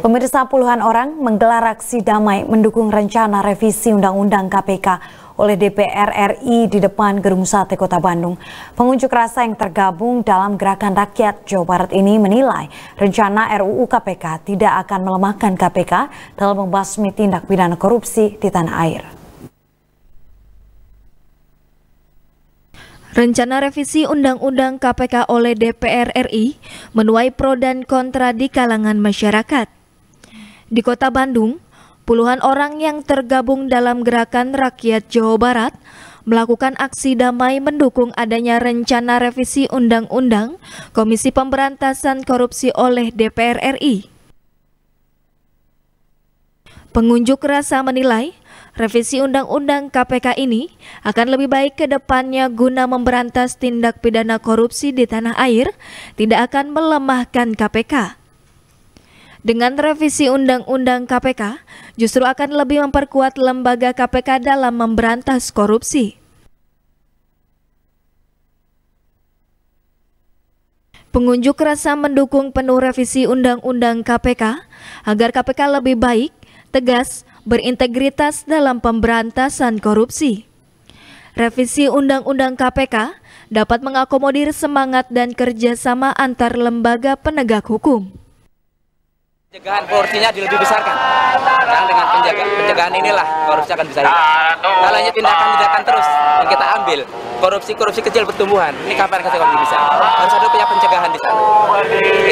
Pemirsa puluhan orang menggelar aksi damai mendukung rencana revisi Undang-Undang KPK oleh DPR RI di depan Gedung Sate Kota Bandung. Pengunjuk rasa yang tergabung dalam Gerakan Rakyat Jawa Barat ini menilai rencana RUU KPK tidak akan melemahkan KPK dalam membasmi tindak pidana korupsi di tanah air. Rencana revisi Undang-Undang KPK oleh DPR RI menuai pro dan kontra di kalangan masyarakat. Di kota Bandung, puluhan orang yang tergabung dalam gerakan rakyat Jawa Barat melakukan aksi damai mendukung adanya rencana revisi Undang-Undang Komisi Pemberantasan Korupsi oleh DPR RI. Pengunjuk rasa menilai revisi Undang-Undang KPK ini akan lebih baik ke depannya guna memberantas tindak pidana korupsi di tanah air, tidak akan melemahkan KPK. Dengan revisi Undang-Undang KPK, justru akan lebih memperkuat lembaga KPK dalam memberantas korupsi. Pengunjuk rasa mendukung penuh revisi Undang-Undang KPK agar KPK lebih baik, tegas, berintegritas dalam pemberantasan korupsi. Revisi Undang-Undang KPK dapat mengakomodir semangat dan kerjasama antar lembaga penegak hukum. Pencegahan porsinya lebih besarkan. Karena dengan penjagaan penjagaan inilah korupsi akan bisa hilang. Kalau hanya tindakan-tindakan terus yang kita ambil, korupsi-korupsi kecil pertumbuhan, ini kapan kita akan bisa? Harus ada punya pencegahan di sana.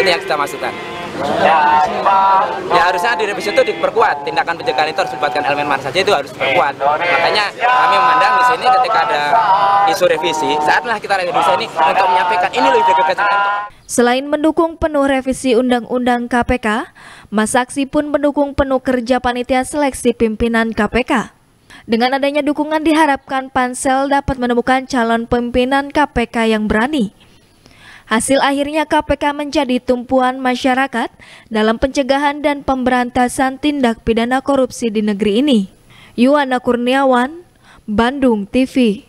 Ini yang kita maksudkan. Ya harusnya di revisi itu diperkuat tindakan pencegahan itu harus melibatkan elemen mana saja itu harus diperkuat. Makanya kami memandang di sini ketika ada isu revisi, saatlah kita revisi ini untuk menyampaikan ini lebih dekat Selain mendukung penuh revisi Undang-Undang KPK, mas aksi pun mendukung penuh kerja panitia seleksi pimpinan KPK. Dengan adanya dukungan diharapkan pansel dapat menemukan calon pimpinan KPK yang berani. Hasil akhirnya KPK menjadi tumpuan masyarakat dalam pencegahan dan pemberantasan tindak pidana korupsi di negeri ini. Yuwana Kurniawan, Bandung TV